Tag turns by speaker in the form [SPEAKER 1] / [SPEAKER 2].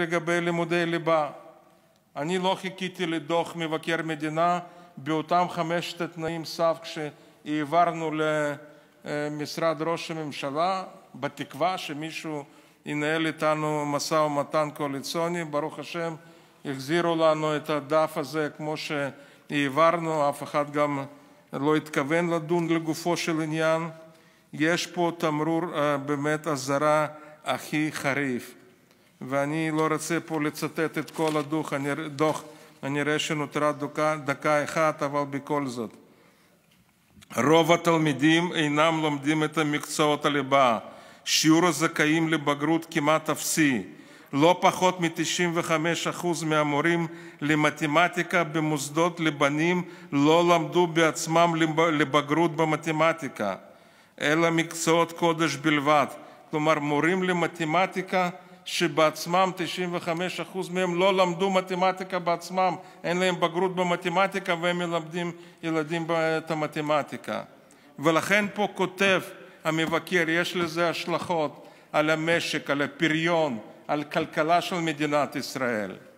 [SPEAKER 1] לגבי לימודי ליבה אני לא חיכיתי לדוח מבקר המדינה באותם חמשת תנאי סף שהעברנו למשרד ראש הממשלה בתקווה שמישהו ינהל איתנו משא-ומתן קואליציוני ברוך השם החזירו לנו את הדף הזה כמו שהעברנו אף אחד גם לא התכוון לדון לגופו של עניין יש פה תמרור אה, באמת אזהרה הכי חריף. ואני לא רוצה פה לצטט את כל הדוח, אני רואה שנותרה דקה אחת, אבל בכל זאת. רוב התלמידים אינם לומדים את מקצועות הליבה. שיעור הזכאים לבגרות כמעט אפסי. לא פחות מ-95% מהמורים למתמטיקה במוסדות לבנים לא למדו בעצמם לבגרות במתמטיקה, אלא מקצועות קודש בלבד. כלומר, מורים למתמטיקה שבעצמם 95% מהם לא למדו מתמטיקה בעצמם אין להם בגרות במתמטיקה והם מלמדים ילדים את המתמטיקה ולכן פה כותב המבקר יש לזה השלכות על המשק על הפריון על הכלכלה של מדינת ישראל.